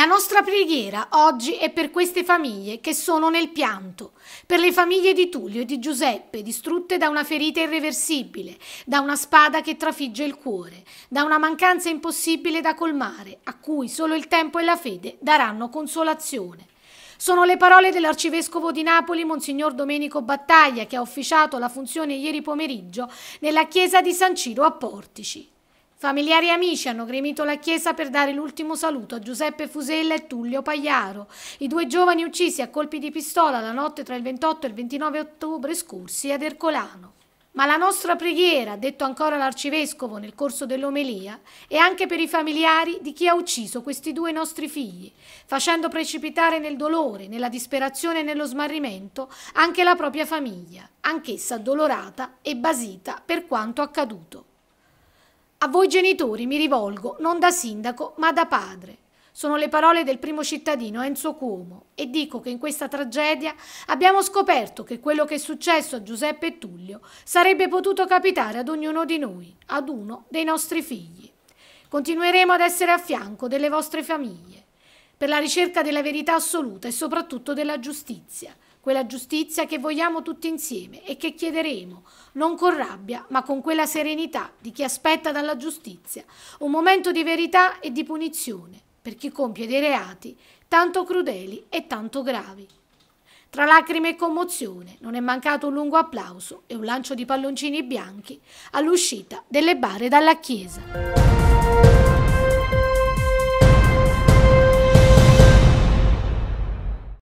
La nostra preghiera oggi è per queste famiglie che sono nel pianto, per le famiglie di Tullio e di Giuseppe distrutte da una ferita irreversibile, da una spada che trafigge il cuore, da una mancanza impossibile da colmare, a cui solo il tempo e la fede daranno consolazione. Sono le parole dell'arcivescovo di Napoli, Monsignor Domenico Battaglia, che ha officiato la funzione ieri pomeriggio nella chiesa di San Ciro a Portici. Familiari e amici hanno gremito la chiesa per dare l'ultimo saluto a Giuseppe Fusella e Tullio Pagliaro, i due giovani uccisi a colpi di pistola la notte tra il 28 e il 29 ottobre scorsi ad Ercolano. Ma la nostra preghiera, detto ancora l'arcivescovo nel corso dell'omelia, è anche per i familiari di chi ha ucciso questi due nostri figli, facendo precipitare nel dolore, nella disperazione e nello smarrimento anche la propria famiglia, anch'essa addolorata e basita per quanto accaduto. A voi genitori mi rivolgo, non da sindaco, ma da padre. Sono le parole del primo cittadino Enzo Cuomo e dico che in questa tragedia abbiamo scoperto che quello che è successo a Giuseppe e Tullio sarebbe potuto capitare ad ognuno di noi, ad uno dei nostri figli. Continueremo ad essere a fianco delle vostre famiglie per la ricerca della verità assoluta e soprattutto della giustizia quella giustizia che vogliamo tutti insieme e che chiederemo, non con rabbia, ma con quella serenità di chi aspetta dalla giustizia un momento di verità e di punizione per chi compie dei reati tanto crudeli e tanto gravi. Tra lacrime e commozione non è mancato un lungo applauso e un lancio di palloncini bianchi all'uscita delle bare dalla chiesa.